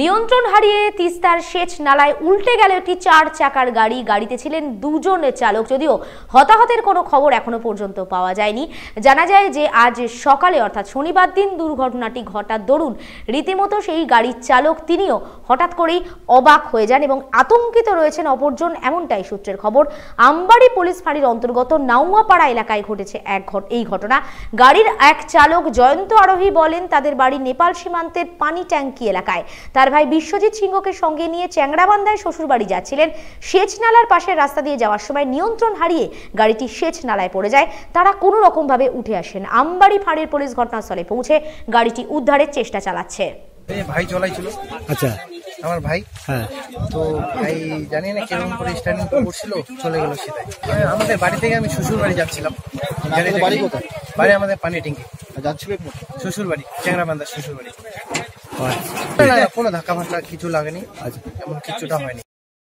নিয়ন্ত্রণ হারিয়ে তিস্তার সেচ নালায় উল্টে গেল একটি চার চাকার গাড়ি গাড়িতে ছিলেন দুজন চালক যদিও হতাহতের কোনো খবর এখনো পর্যন্ত পাওয়া যায়নি জানা যায় যে আজ সকালে অর্থাৎ শনিবার দিন দুর্ঘটনাটি ঘটার দরুন রীতিমতো সেই গাড়ির চালক তিনিও হঠাৎ করেই অবাক হয়ে যান এবং আতঙ্কিত রয়েছেন অপরজন এমনটাই সূত্রের খবর আমবাড়ি পুলিশ ফাঁড়ির অন্তর্গত নাউয়াপাড়া এলাকায় ঘটেছে এক এই ঘটনা গাড়ির এক চালক জয়ন্ত আরোহী বলেন তাদের বাড়ি নেপাল সীমান্তের পানি ট্যাঙ্কি এলাকায় তার ভাই বিশ্বজিৎ সিংহকে সঙ্গে নিয়ে চ্যাংড়াবান্ধায় শ্বশুরবাড়ি যাচ্ছিলেন সেচ নালার পাশের রাস্তা দিয়ে যাওয়ার সময় নিয়ন্ত্রণ হারিয়ে গাড়িটি সেচ নালায় পড়ে যায় তারা কোনো রকমভাবে উঠে আসেন আমবাড়ি ফাঁড়ির পুলিশ ঘটনাস্থলে পৌঁছে গাড়িটি উদ্ধারের চেষ্টা চালাচ্ছে ভাই চলাইছিল আচ্ছা আমার ভাই হ্যাঁ তো ভাই জানি না কেমন করে স্ট্যান্ডিং করছিল চলে গেল সেটাই হ্যাঁ, আমাদের বাড়ি থেকে আমি শ্বশুর বাড়ি যাচ্ছিলাম বাড়ি আমাদের পানি টিঙ্কি যাচ্ছিল শ্বশুর বাড়ি চ্যাংরা বান্ধার শ্বশুর বাড়ি কোনো ধাক্কা ফাক্কা কিছু লাগেনি আচ্ছা। এমন কিছুটা হয়নি